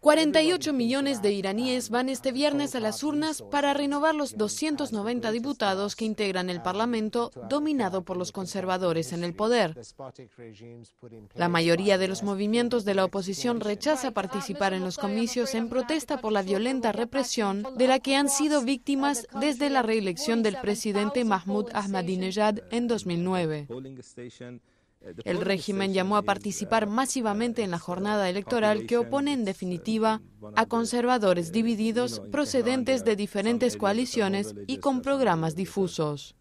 48 millones de iraníes van este viernes a las urnas para renovar los 290 diputados que integran el Parlamento dominado por los conservadores en el poder. La mayoría de los movimientos de la oposición rechaza participar en los comicios en protesta por la violenta represión de la que han sido víctimas desde la reelección del presidente Mahmoud Ahmadinejad en 2009. El régimen llamó a participar masivamente en la jornada electoral que opone en eh, definitiva a pues, conservadores eh, divididos procedentes de diferentes coaliciones y con eh, programas difusos.